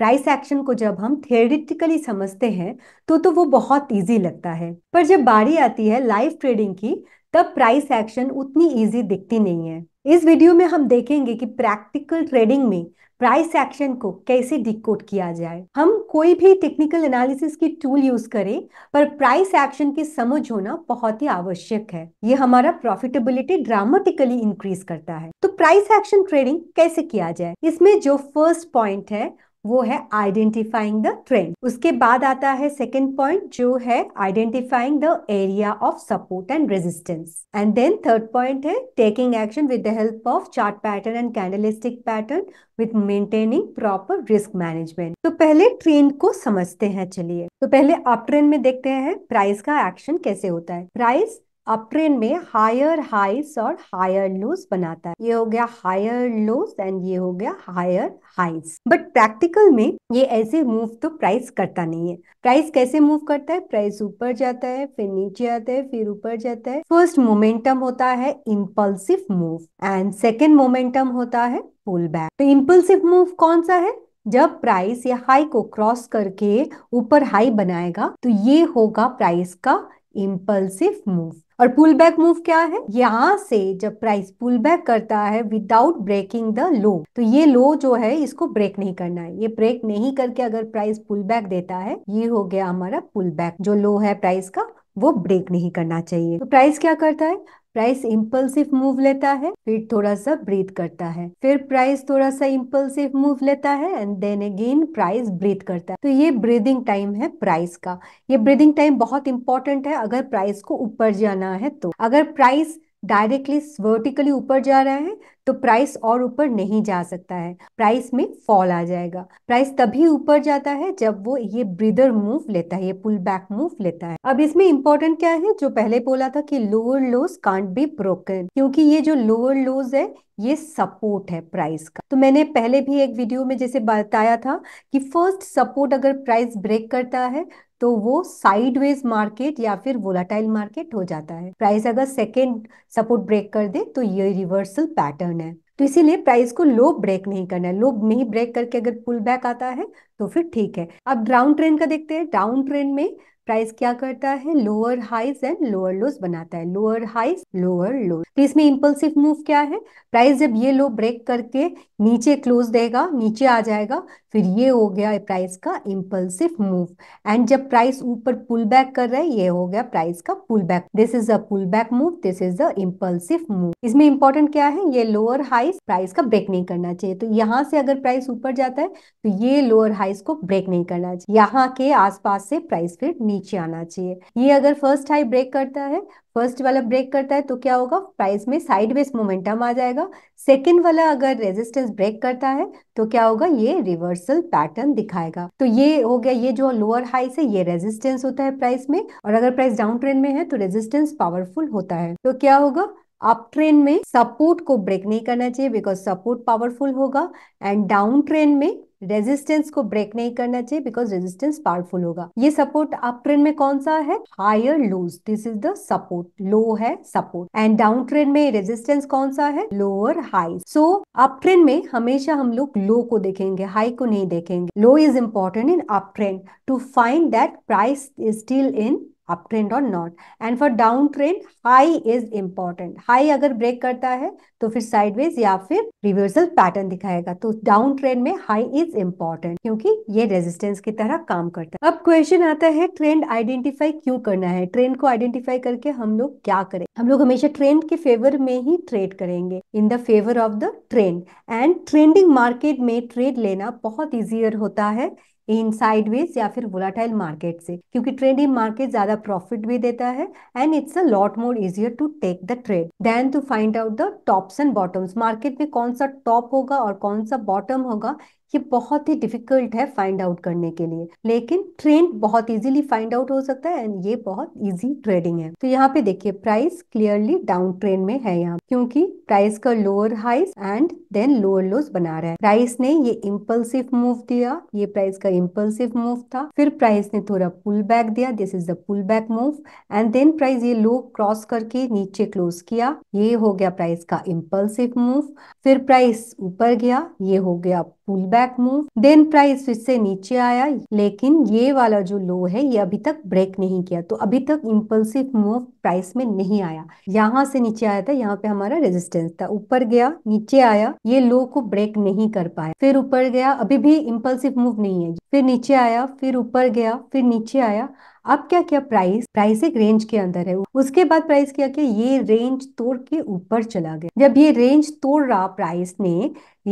price action को जब हम थियोरिटिकली समझते हैं तो तो वो बहुत इजी लगता है पर जब बारी आती है लाइव ट्रेडिंग की तब प्राइस एक्शन उतनी इजी दिखती नहीं है इस वीडियो में हम देखेंगे कि प्रैक्टिकल ट्रेडिंग में प्राइस एक्शन को कैसे डिकोड किया जाए हम कोई भी टेक्निकल एनालिसिस की टूल यूज करें पर प्राइस एक्शन की समझ होना बहुत ही आवश्यक है ये हमारा प्रॉफिटेबिलिटी ड्रामेटिकली इंक्रीज करता है तो प्राइस एक्शन ट्रेडिंग कैसे किया जाए इसमें जो फर्स्ट पॉइंट है वो है आइडेंटिफाइंग द ट्रेंड उसके बाद आता है सेकेंड पॉइंट जो है identifying the area of support and resistance and then third point है taking action with the help of chart pattern and candlestick pattern with maintaining proper risk management तो पहले trend को समझते हैं चलिए तो पहले अप ट्रेंड में देखते हैं प्राइस का एक्शन कैसे होता है प्राइस अप्रैल में हायर हाइस और हायर लोस बनाता है ये हो गया हायर लोस एंड ये हो गया हायर हाइस बट प्रैक्टिकल में ये ऐसे मूव तो प्राइस करता नहीं है प्राइस कैसे मूव करता है प्राइस ऊपर जाता है फिर नीचे आता है फिर ऊपर जाता है फर्स्ट मोमेंटम होता है impulsive move and second momentum होता है पुल बैक तो इम्पल्सिव मूव कौन सा है जब प्राइस या हाई को क्रॉस करके ऊपर हाई बनाएगा तो ये होगा प्राइस का इम्पल्सिव मूव और पुल बैक मूव क्या है यहाँ से जब प्राइस पुल बैक करता है विदाउट ब्रेकिंग द लो तो ये लो जो है इसको ब्रेक नहीं करना है ये ब्रेक नहीं करके अगर प्राइस पुल बैक देता है ये हो गया हमारा पुल बैक जो लो है प्राइस का वो ब्रेक नहीं करना चाहिए तो प्राइस क्या करता है प्राइस इम्पल्सिव मूव लेता है फिर थोड़ा सा ब्रीथ करता है फिर प्राइस थोड़ा सा इम्पल्सिव मूव लेता है and then again price breathe करता है तो ये ब्रीदिंग टाइम है प्राइस का ये ब्रीदिंग टाइम बहुत इंपॉर्टेंट है अगर प्राइस को ऊपर जाना है तो अगर प्राइस डायरेक्टली वर्टिकली ऊपर जा रहा है तो प्राइस और ऊपर नहीं जा सकता है प्राइस में फॉल आ जाएगा प्राइस तभी ऊपर जाता है जब वो ये ब्रिदर मूव लेता है ये पुल बैक मूव लेता है अब इसमें इंपॉर्टेंट क्या है जो पहले बोला था कि lower lows can't be broken क्योंकि ये जो लोअर लोज है ये सपोर्ट है प्राइस का तो मैंने पहले भी एक वीडियो में जैसे बताया था कि फर्स्ट सपोर्ट अगर प्राइस ब्रेक करता है तो वो साइडवेज मार्केट या फिर वोलाटाइल मार्केट हो जाता है प्राइस अगर सेकेंड सपोर्ट ब्रेक कर दे तो ये रिवर्सल पैटर्न है तो इसीलिए प्राइस को लो ब्रेक नहीं करना है लो नहीं ब्रेक करके अगर पुल बैक आता है तो फिर ठीक है अब डाउन ट्रेंड का देखते हैं डाउन ट्रेंड में प्राइस क्या करता है lower highs and lower lows बनाता है लोअर हाइज लोअर लोज तो इसमें इम्पल्सिव मूव क्या है प्राइस जब ये लो ब्रेक करके नीचे क्लोज देगा नीचे आ जाएगा फिर ये हो गया प्राइस का इम्पल्सिव मूव एंड जब प्राइस ऊपर पुल बैक कर रहा है ये हो गया प्राइस का pull back this is a pull back move this is a impulsive move इसमें इंपॉर्टेंट क्या है ये लोअर हाइज प्राइस का ब्रेक नहीं करना चाहिए तो यहाँ से अगर प्राइस ऊपर जाता है तो ये लोअर हाइज को ब्रेक नहीं करना चाहिए यहाँ के आसपास से प्राइस फिर नीचे नीचे आना चाहिए ये अगर फर्स्ट हाई ब्रेक करता है फर्स्ट वाला ब्रेक करता है तो क्या होगा प्राइस में साइडवेज मोमेंटम आ जाएगा सेकंड वाला अगर रेजिस्टेंस ब्रेक करता है तो क्या होगा ये रिवर्सल पैटर्न दिखाएगा तो ये हो गया ये जो लोअर हाई से ये रेजिस्टेंस होता है प्राइस में और अगर प्राइस डाउन ट्रेंड में है तो रेजिस्टेंस पावरफुल होता है तो क्या होगा अप ट्रेंड में सपोर्ट को ब्रेक नहीं करना चाहिए बिकॉज सपोर्ट पावरफुल होगा एंड डाउन ट्रेंड में रेजिस्टेंस को ब्रेक नहीं करना चाहिए बिकॉज रेजिस्टेंस पावरफुल होगा ये सपोर्ट अप ट्रेंड में कौन सा है higher lows this is the support low है सपोर्ट एंड डाउन ट्रेंड में रेजिस्टेंस कौन सा है lower high so up trend में हमेशा हम लोग लो को देखेंगे हाई को नहीं देखेंगे low is important in up trend to find that price is still in uptrend और not and for down trend high is important high अगर ब्रेक करता है तो फिर साइडवेज या फिर रिवर्सल पैटर्न दिखाएगा तो डाउन ट्रेंड में हाई इज इंपॉर्टेंट क्योंकि ये रेजिस्टेंस की तरह काम करता है अब क्वेश्चन आता है ट्रेंड आइडेंटिफाई क्यों करना है ट्रेंड को आइडेंटिफाई करके हम लोग क्या करें हम लोग हमेशा ट्रेंड के फेवर में ही ट्रेड करेंगे in the favour of the trend and trending market में ट्रेड लेना बहुत इजियर होता है इन साइडवेज या फिर वोलाटाइल मार्केट से क्योंकि ट्रेडिंग मार्केट ज्यादा प्रॉफिट भी देता है and it's a lot more easier to take the trade than to find out the tops and bottoms market में कौन सा टॉप होगा और कौन सा बॉटम होगा ये बहुत ही डिफिकल्ट है फाइंड आउट करने के लिए लेकिन ट्रेंड बहुत इजीली फाइंड आउट हो सकता है एंड ये बहुत इजी ट्रेडिंग है तो यहाँ पे देखिए प्राइस क्लियरली डाउन ट्रेंड में है यहाँ क्योंकि प्राइस का लोअर हाइस एंड देन लोअर लोस बना रहा है प्राइस ने ये इम्पल्सिव मूव दिया ये प्राइस का इम्पल्सिव मूव था फिर प्राइस ने थोड़ा पुल बैक दिया this is the pull back move and then price ये लो क्रॉस करके नीचे क्लोज किया ये हो गया प्राइस का इम्पल्सिव मूव फिर प्राइस ऊपर गया ये हो गया pull back back move then price फिर से नीचे आया लेकिन ये वाला जो लो है ये अभी तक ब्रेक नहीं किया तो अभी तक इम्पल्सिव मूव प्राइस में नहीं आया यहाँ से नीचे आया था यहाँ पे हमारा रेजिस्टेंस था ऊपर गया नीचे आया ये लो को ब्रेक नहीं कर पाया फिर ऊपर गया अभी भी इम्पल्सिव मूव नहीं है फिर नीचे आया फिर ऊपर गया फिर नीचे आया अब क्या किया प्राइस प्राइस एक रेंज के अंदर है उसके बाद प्राइस क्या किया ये रेंज तोड़ के ऊपर चला गया जब ये रेंज तोड़ रहा प्राइस ने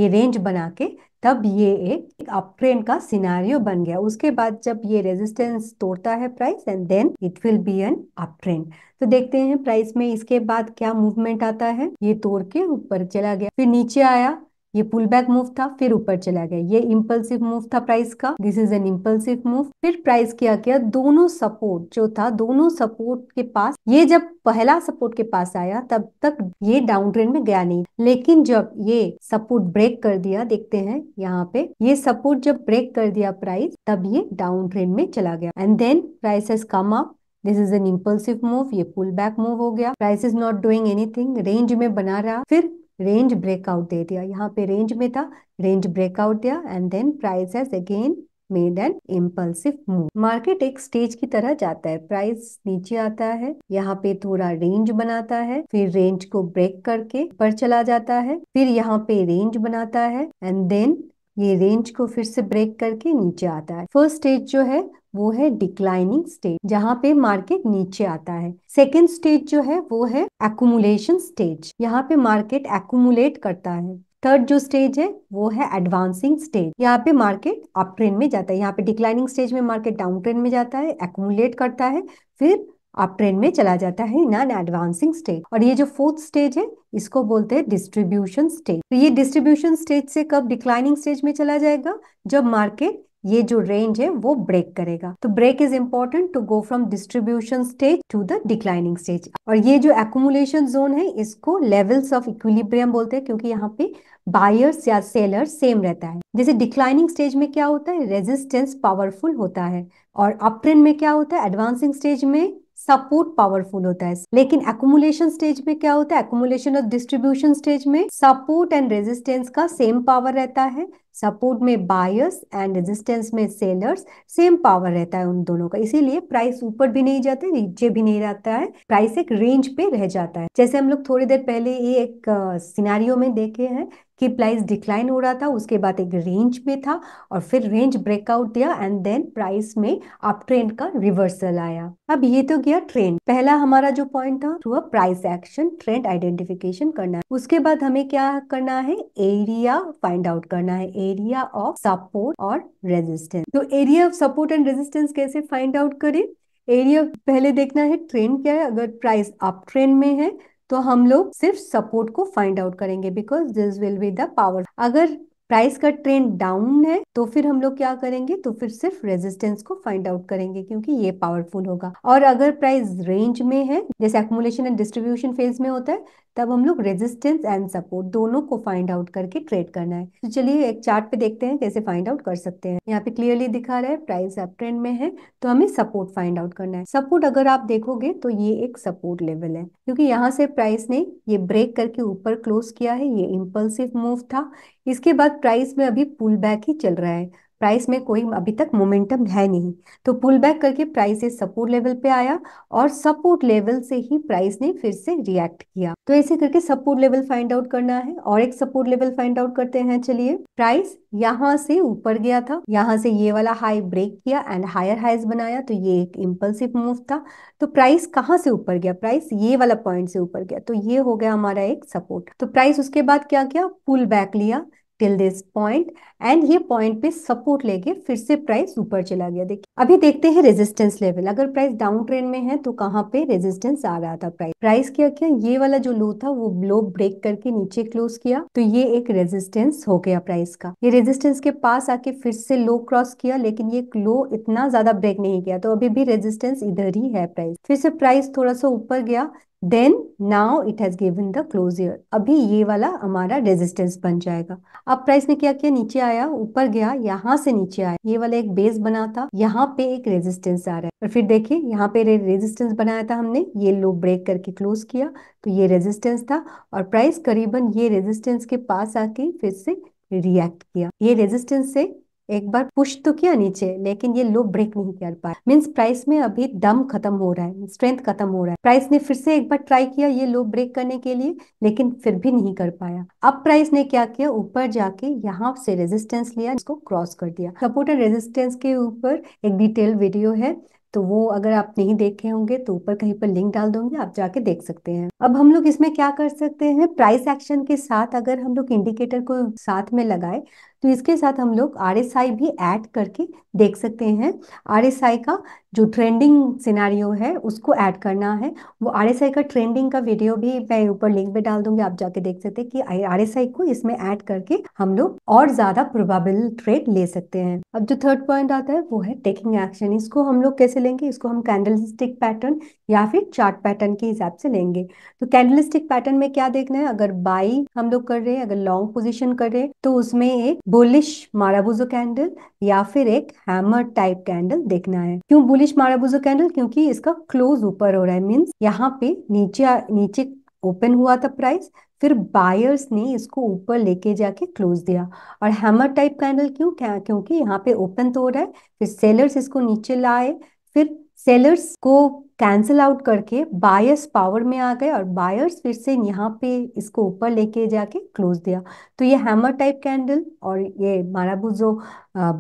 ये रेंज बना के तब ये एक अप ट्रेंड का सिनारियो बन गया उसके बाद जब ये रेजिस्टेंस तोड़ता है price and then it will be an up trend तो देखते हैं प्राइस में इसके बाद क्या मूवमेंट आता है ये तोड़ के ऊपर चला गया फिर नीचे आया ये पुल बैक मूव था फिर ऊपर चला गया ये इम्पल्सिव मूव था प्राइस का this is an impulsive move फिर प्राइस क्या किया दोनों सपोर्ट जो था दोनों सपोर्ट के पास ये जब पहला सपोर्ट के पास आया तब तक ये डाउन ट्रेंड में गया नहीं लेकिन जब ये सपोर्ट ब्रेक कर दिया देखते हैं यहाँ पे ये सपोर्ट जब ब्रेक कर दिया प्राइस तब ये डाउन ट्रेंड में चला गया and then price has come up this is an impulsive move ये पुल बैक मूव हो गया price is not doing anything range में बना रहा फिर रेंज ब्रेकआउट दे दिया यहाँ पे रेंज में था रेंज ब्रेकआउट दिया and then price has again made an impulsive move market एक स्टेज की तरह जाता है प्राइस नीचे आता है यहाँ पे थोड़ा रेंज बनाता है फिर रेंज को ब्रेक करके ऊपर चला जाता है फिर यहाँ पे रेंज बनाता है एंड देन ये रेंज को फिर से ब्रेक करके नीचे आता है फर्स्ट स्टेज जो है वो है डिक्लाइनिंग स्टेज जहाँ पे मार्केट नीचे आता है सेकेंड स्टेज जो है वो है एकोमुलेशन स्टेज यहाँ पे मार्केट एक्यूमुलेट करता है थर्ड जो स्टेज है वो है एडवांसिंग स्टेज यहाँ पे मार्केट अप ट्रेंड में जाता है यहाँ पे डिक्लाइनिंग स्टेज में मार्केट डाउन ट्रेंड में जाता है एकोमुलेट करता है फिर आप ट्रेन में चला जाता है नॉन एडवांसिंग स्टेज और ये जो फोर्थ स्टेज है इसको बोलते हैं डिस्ट्रीब्यूशन स्टेज तो ये डिस्ट्रीब्यूशन स्टेज से कब डिक्लाइनिंग स्टेज में चला जाएगा जब मार्केट ये जो रेंज है वो ब्रेक करेगा तो break is important to go from distribution stage to the declining stage और ये जो एकोमुलेशन जोन है इसको लेवल्स ऑफ इक्विलिब्रियम बोलते हैं क्योंकि यहाँ पे बायर्स या सेलर सेम रहता है जैसे डिक्लाइनिंग स्टेज में क्या होता है रेजिस्टेंस पावरफुल होता है और अपट्रेंड में क्या होता है एडवांसिंग स्टेज में सपोर्ट पावरफुल होता है लेकिन एकुमुलेशन स्टेज में क्या होता है एकुमुलेशन और डिस्ट्रीब्यूशन स्टेज में सपोर्ट एंड रेजिस्टेंस का सेम पावर रहता है सपोर्ट में बायर्स एंड रेजिस्टेंस में सेलर्स सेम पावर रहता है उन दोनों का इसीलिए प्राइस ऊपर भी नहीं जाते नीचे भी नहीं रहता है प्राइस एक रेंज पे रह जाता है जैसे हम लोग थोड़ी देर पहले ये एक सिनारियो में देखे हैं की प्राइस डिक्लाइन हो रहा था उसके बाद एक रेंज में था और फिर रेंज ब्रेकआउट दिया एंड देन प्राइस में अप ट्रेंड का रिवर्सल आया अब ये तो गया ट्रेंड पहला हमारा जो पॉइंट था हुआ प्राइस एक्शन ट्रेंड आइडेंटिफिकेशन करना है उसके बाद हमें क्या करना है एरिया फाइंड आउट करना है एरिया ऑफ सपोर्ट और रेजिस्टेंस तो area of support and resistance कैसे फाइंड आउट करें एरिया पहले देखना है ट्रेंड क्या है अगर प्राइस अप ट्रेंड में है तो हम लोग सिर्फ सपोर्ट को फाइंड आउट करेंगे because this will be the power अगर प्राइस का ट्रेंड डाउन है तो फिर हम लोग क्या करेंगे तो फिर सिर्फ रेजिस्टेंस को फाइंड आउट करेंगे क्योंकि ये पावरफुल होगा और अगर प्राइस रेंज में है जैसे एक्मुलेशन एंड डिस्ट्रीब्यूशन फेज में होता है तब हम लोग रेजिस्टेंस एंड सपोर्ट दोनों को फाइंड आउट करके ट्रेड करना है तो चलिए एक चार्ट पे देखते हैं कैसे फाइंड आउट कर सकते हैं यहाँ पे क्लियरली दिखा रहा है प्राइस अप ट्रेंड में है तो हमें सपोर्ट फाइंड आउट करना है सपोर्ट अगर आप देखोगे तो ये एक सपोर्ट लेवल है क्योंकि यहाँ से प्राइस ने ये ब्रेक करके ऊपर क्लोज किया है ये इम्पल्सिव मूव था इसके बाद प्राइस में अभी पुल बैक ही चल रहा है प्राइस में कोई अभी तक मोमेंटम है नहीं तो पुल बैक करके प्राइस इस सपोर्ट लेवल पे आया और सपोर्ट लेवल से ही प्राइस ने फिर से रिएक्ट किया तो ऐसे करके सपोर्ट लेवल फाइंड आउट करना है और एक सपोर्ट लेवल फाइंड आउट करते हैं चलिए प्राइस यहाँ से ऊपर गया था यहाँ से ये वाला हाई ब्रेक किया एंड हायर हाइज बनाया तो ये एक इम्पल्सिव मूव था तो प्राइस कहाँ से ऊपर गया प्राइस ये वाला पॉइंट से ऊपर गया तो ये हो गया हमारा एक सपोर्ट तो प्राइस उसके बाद क्या किया पुल बैक लिया टिल दिस पॉइंट एंड ये पॉइंट पे सपोर्ट लेके फिर से प्राइस ऊपर चला गया देखिए अभी देखते हैं रेजिस्टेंस लेवल अगर प्राइस डाउन ट्रेंड में है तो कहाँ पे रेजिस्टेंस आ रहा था प्राइस प्राइस क्या किया ये वाला जो लो था वो लो ब्रेक करके नीचे क्लोज किया तो ये एक रेजिस्टेंस हो गया प्राइस का ये रेजिस्टेंस के पास आके फिर से लो क्रॉस किया लेकिन ये लो इतना ज्यादा ब्रेक नहीं किया तो अभी भी रेजिस्टेंस इधर ही है प्राइस फिर से प्राइस थोड़ा सा ऊपर गया then now it has given the closure अभी ये वाला हमारा रेजिस्टेंस बन जाएगा अब प्राइस ने क्या किया नीचे आया ऊपर गया यहाँ से नीचे आया ये वाला एक बेस बना था यहाँ पे एक रेजिस्टेंस आ रहा है और फिर देखिए यहाँ पे रेजिस्टेंस बनाया था हमने ये लो ब्रेक करके क्लोज किया तो ये रेजिस्टेंस था और प्राइस करीबन ये रेजिस्टेंस के पास आके फिर से रिएक्ट किया ये रेजिस्टेंस से एक बार पुश तो किया नीचे लेकिन ये लो ब्रेक नहीं कर पाया मीन्स प्राइस में अभी दम खत्म हो रहा है स्ट्रेंथ खत्म हो रहा है प्राइस ने फिर से एक बार ट्राई किया ये लो ब्रेक करने के लिए लेकिन फिर भी नहीं कर पाया अब प्राइस ने क्या किया ऊपर जाके यहाँ से रेजिस्टेंस लिया इसको क्रॉस कर दिया सपोर्ट एंड रेजिस्टेंस के ऊपर एक डिटेल वीडियो है तो वो अगर आप नहीं देखे होंगे तो ऊपर कहीं पर लिंक डाल दूंगी आप जाके देख सकते हैं अब हम लोग इसमें क्या कर सकते हैं प्राइस एक्शन के साथ अगर हम लोग इंडिकेटर को साथ में लगाए तो इसके साथ हम लोग आर भी ऐड करके देख सकते हैं आर का जो ट्रेंडिंग सिनारियो है उसको ऐड करना है वो आर का ट्रेंडिंग का वीडियो भी मैं ऊपर लिंक पे डाल दूंगी आप जाके देख सकते हैं कि आर को इसमें ऐड करके हम लोग और ज़्यादा प्रोबेबल ट्रेड ले सकते हैं अब जो थर्ड पॉइंट आता है वो है टेकिंग एक्शन इसको हम लोग कैसे लेंगे इसको हम कैंडल स्टिक पैटर्न या फिर चार्ट पैटर्न के हिसाब से लेंगे तो कैंडल स्टिक पैटर्न में क्या देखना है अगर बाई हम लोग कर रहे हैं अगर लॉन्ग पोजिशन कर रहे हैं तो उसमें एक बुलिश माराबुजो कैंडल या फिर एक हैमर टाइप कैंडल देखना है क्यों बुलिश माराबूजो कैंडल क्योंकि इसका क्लोज ऊपर हो रहा है मीन्स यहाँ पे नीचे नीचे ओपन हुआ था प्राइस फिर बायर्स ने इसको ऊपर लेके जाके क्लोज दिया और हैमर टाइप कैंडल क्यों क्या क्योंकि यहाँ पे ओपन तो हो रहा है फिर सेलर्स इसको नीचे लाए फिर सेलर्स को कैंसिल आउट करके बायर्स पावर में आ गए और बायर्स फिर से यहाँ पे इसको ऊपर लेके जाके क्लोज दिया तो ये हैमर टाइप कैंडल और ये जो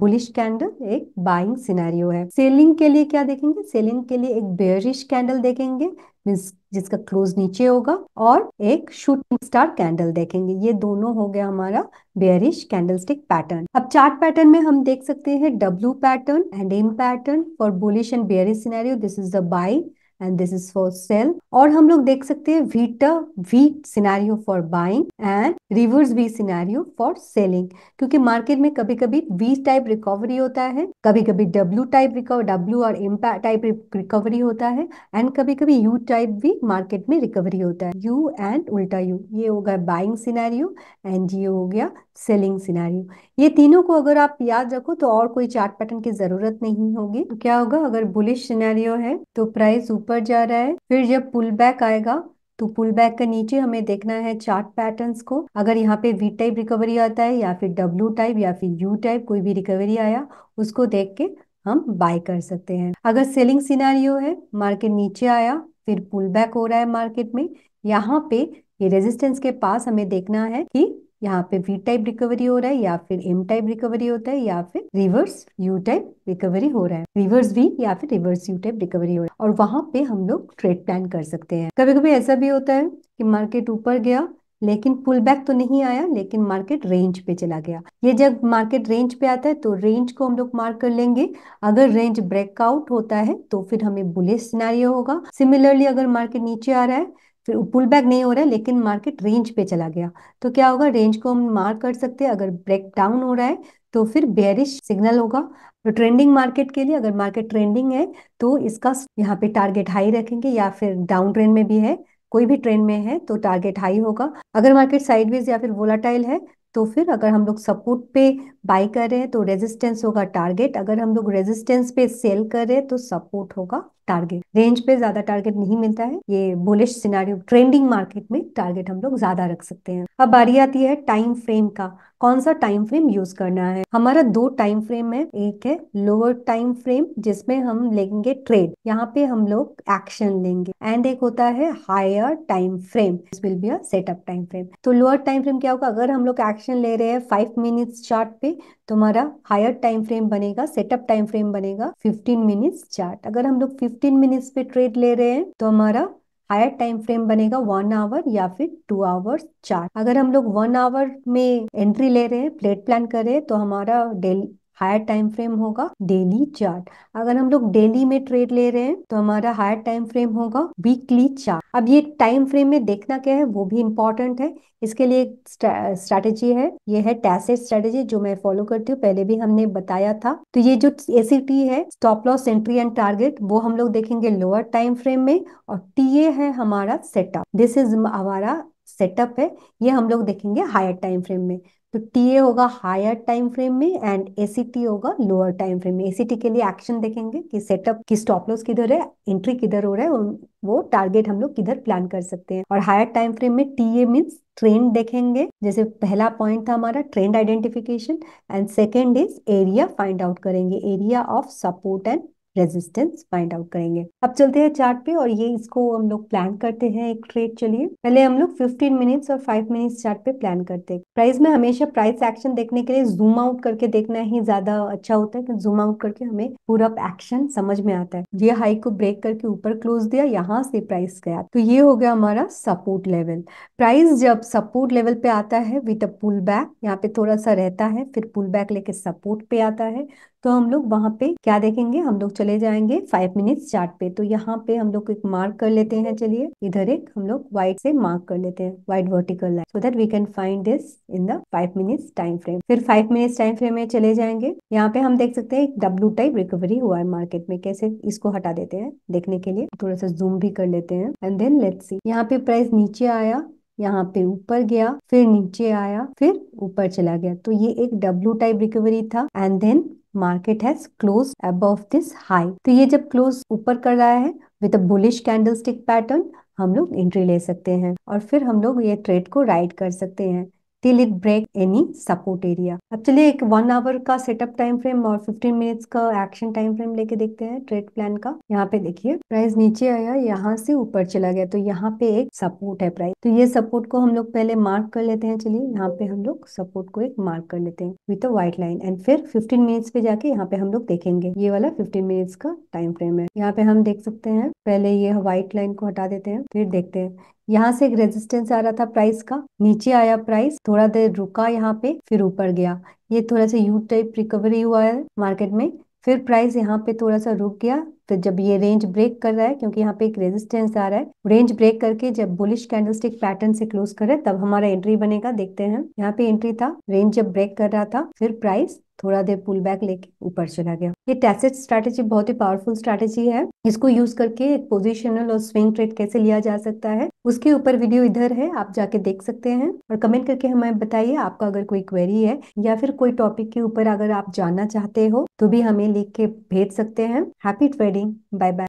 बुलिश कैंडल एक बाइंग सिनेरियो है सेलिंग के लिए क्या देखेंगे सेलिंग के लिए एक बेयरिश कैंडल देखेंगे मीन्स जिसका क्लोज नीचे होगा और एक शूटिंग स्टार कैंडल देखेंगे ये दोनों हो गया हमारा बेरिश कैंडलस्टिक पैटर्न अब चार्ट पैटर्न में हम देख सकते हैं W pattern and M pattern for bullish and bearish scenario this is the buy and this is for sell और हम लोग देख सकते हैं वीटा V scenario for buying and reverse V scenario for selling क्योंकि मार्केट में कभी कभी वी टाइप रिकवरी होता है कभी कभी डब्ल्यू टाइप रिकवर डब्ल्यू और एम टाइप रिकवरी होता है एंड कभी कभी यू टाइप भी मार्केट में रिकवरी होता है यू एंड उल्टा यू ये हो गया बाइंग सिनेरियो एंड ये हो गया सेलिंग सिनेरियो ये तीनों को अगर आप याद रखो तो और कोई चार्ट पैटर्न की जरूरत नहीं होगी क्या होगा अगर बुलिश सिनेरियो है तो प्राइस ऊपर ऊपर जा रहा है फिर जब पुल बैक आएगा तो पुल बैक के नीचे हमें देखना है चार्ट पैटर्न्स को अगर यहाँ पे वी टाइप रिकवरी आता है या फिर डब्ल्यू टाइप या फिर यू टाइप कोई भी रिकवरी आया उसको देख के हम बाय कर सकते हैं अगर सेलिंग सिनारियो है मार्केट नीचे आया फिर पुल बैक हो रहा है मार्केट में यहाँ पे ये रेजिस्टेंस के पास हमें देखना है कि यहाँ पे वी टाइप रिकवरी हो रहा है या फिर एम टाइप रिकवरी होता है या फिर रिवर्स यू टाइप रिकवरी हो रहा है रिवर्स वी या फिर रिवर्स यू टाइप रिकवरी हो रहा है और वहां पे हम लोग ट्रेड प्लान कर सकते हैं कभी कभी ऐसा भी होता है कि मार्केट ऊपर गया लेकिन पुल बैक तो नहीं आया लेकिन मार्केट रेंज पे चला गया ये जब मार्केट रेंज पे आता है तो रेंज को हम लोग मार्क कर लेंगे अगर रेंज ब्रेकआउट होता है तो फिर हमें बुलिश सिनेरियो होगा सिमिलरली अगर मार्केट नीचे आ रहा है फिर पुल बैक नहीं हो रहा है लेकिन मार्केट रेंज पे चला गया तो क्या होगा रेंज को हम मार्क कर सकते हैं अगर ब्रेक डाउन हो रहा है तो फिर बेरिश सिग्नल होगा तो ट्रेंडिंग मार्केट के लिए अगर मार्केट ट्रेंडिंग है तो इसका यहाँ पे टारगेट हाई रखेंगे या फिर डाउन ट्रेंड में भी है कोई भी ट्रेंड में है तो टारगेट हाई होगा अगर मार्केट साइडवेज या फिर वोलाटाइल है तो फिर अगर हम लोग सपोर्ट पे बाय कर रहे हैं तो रेजिस्टेंस होगा टारगेट अगर हम लोग रेजिस्टेंस पे सेल कर रहे हैं तो सपोर्ट होगा टारगेट रेंज पे ज्यादा टारगेट नहीं मिलता है ये बुलिश सिनारियो ट्रेंडिंग मार्केट में टारगेट हम लोग ज्यादा रख सकते हैं अब बारी आती है टाइम फ्रेम का कौन सा टाइम फ्रेम यूज करना है हमारा दो टाइम फ्रेम है एक है लोअर टाइम फ्रेम जिसमें हम लेंगे ट्रेड यहाँ पे हम लोग एक्शन लेंगे एंड एक होता है higher time frame this will be a setup time frame तो लोअर टाइम फ्रेम क्या होगा अगर हम लोग एक्शन ले रहे हैं फाइव मिनट्स चार्ट पे तो हमारा हायर टाइम फ्रेम बनेगा सेटअप टाइम फ्रेम बनेगा फिफ्टीन मिनट्स चार्ट अगर हम लोग फिफ्टीन मिनट्स पे ट्रेड ले रहे हैं तो हमारा हायर टाइम फ्रेम बनेगा वन आवर या फिर टू आवर्स चार अगर हम लोग वन आवर में एंट्री ले रहे हैं प्लेट प्लान कर रहे हैं तो हमारा डेली हायर टाइम फ्रेम होगा डेली चार्ट अगर हम लोग डेली में ट्रेड ले रहे हैं तो हमारा हायर टाइम फ्रेम होगा वीकली चार्ट अब ये टाइम फ्रेम में देखना क्या है वो भी इम्पोर्टेंट है इसके लिए एक स्ट्रेटेजी है ये है टैसेट स्ट्रेटेजी जो मैं फॉलो करती हूँ पहले भी हमने बताया था तो ये जो ए है stop loss entry and target वो हम लोग देखेंगे लोअर टाइम फ्रेम में और टी है हमारा सेटअप दिस इज हमारा सेटअप है ये हम लोग देखेंगे हायर टाइम फ्रेम में तो टी ए होगा हायर टाइम फ्रेम में एंड टी होगा लोअर टाइम फ्रेम में टी के लिए एक्शन देखेंगे कि सेटअप की स्टॉप लॉस किधर है एंट्री किधर हो रहा है वो टारगेट हम लोग किधर प्लान कर सकते हैं और हायर टाइम फ्रेम में टीए मीन्स ट्रेंड देखेंगे जैसे पहला पॉइंट था हमारा trend identification and second is area find out करेंगे area of support and resistance find out करेंगे अब चलते हैं चार्ट पे और ये इसको हम लोग प्लान करते हैं एक ट्रेड चलिए पहले हम लोग फिफ्टीन मिनट्स और फाइव मिनट्स चार्ट पे प्लान करते हैं प्राइस में हमेशा प्राइस एक्शन देखने के लिए जूम आउट करके देखना ही ज्यादा अच्छा होता है कि जूम आउट करके हमें पूरा एक्शन समझ में आता है ये हाई को ब्रेक करके ऊपर क्लोज दिया यहाँ से प्राइस गया तो ये हो गया हमारा सपोर्ट लेवल प्राइस जब सपोर्ट लेवल पे आता है विद अ पुल बैक यहाँ पे थोड़ा सा रहता है फिर पुल बैक लेके सपोर्ट पे आता है तो हम लोग वहां पे क्या देखेंगे हम लोग चले जाएंगे फाइव मिनट्स चार्ट पे तो यहाँ पे हम लोग एक मार्क कर लेते हैं चलिए इधर एक हम लोग व्हाइट से मार्क कर लेते हैं white vertical line so that we can find this in the five minutes time frame फिर फाइव मिनट्स टाइम फ्रेम में चले जाएंगे यहाँ पे हम देख सकते हैं एक डब्लू टाइप रिकवरी हुआ है मार्केट में कैसे इसको हटा देते हैं देखने के लिए थोड़ा सा जूम भी कर लेते हैं एंड देन लेट सी यहाँ पे प्राइस नीचे आया यहाँ पे ऊपर गया फिर नीचे आया फिर ऊपर चला गया तो ये एक डब्लू टाइप रिकवरी था and then market has close above this high तो ये जब क्लोज ऊपर कर रहा है with a bullish candlestick pattern हम लोग एंट्री ले सकते हैं और फिर हम लोग ये ट्रेड को राइड कर सकते हैं till it break any support area अब चलिए एक वन आवर का सेटअप टाइम फ्रेम और फिफ्टीन मिनट्स का एक्शन टाइम फ्रेम लेके देखते हैं ट्रेड प्लान का यहाँ पे देखिए प्राइस नीचे आया यहाँ से ऊपर चला गया तो यहाँ पे एक सपोर्ट है प्राइस तो ये सपोर्ट को हम लोग पहले मार्क कर लेते हैं चलिए यहाँ पे हम लोग सपोर्ट को एक मार्क कर लेते हैं with a white line and फिर फिफ्टीन मिनट्स पे जाके यहाँ पे हम लोग देखेंगे ये वाला फिफ्टीन मिनट्स का टाइम फ्रेम है यहाँ पे हम देख सकते हैं पहले ये व्हाइट लाइन को हटा देते हैं फिर देखते हैं यहाँ से एक रेजिस्टेंस आ रहा था प्राइस का नीचे आया प्राइस थोड़ा देर रुका यहाँ पे फिर ऊपर गया ये थोड़ा सा यू टाइप रिकवरी हुआ है मार्केट में फिर प्राइस यहाँ पे थोड़ा सा रुक गया फिर तो जब ये रेंज ब्रेक कर रहा है क्योंकि यहाँ पे एक रेजिस्टेंस आ रहा है रेंज ब्रेक करके जब बुलिश कैंडलस्टिक पैटर्न से क्लोज करे तब हमारा एंट्री बनेगा देखते हैं यहाँ पे एंट्री था रेंज जब ब्रेक कर रहा था फिर प्राइस थोड़ा देर पुल बैक लेके ऊपर चला गया ये टैसेट स्ट्रैटेजी बहुत ही पावरफुल स्ट्रैटेजी है इसको यूज करके एक पोजिशनल और स्विंग ट्रेड कैसे लिया जा सकता है उसके ऊपर वीडियो इधर है आप जाके देख सकते हैं और कमेंट करके हमें बताइए आपका अगर कोई क्वेरी है या फिर कोई टॉपिक के ऊपर अगर आप जानना चाहते हो तो भी हमें लिख के भेज सकते हैं हैप्पी ट्रेडिंग बाय बाय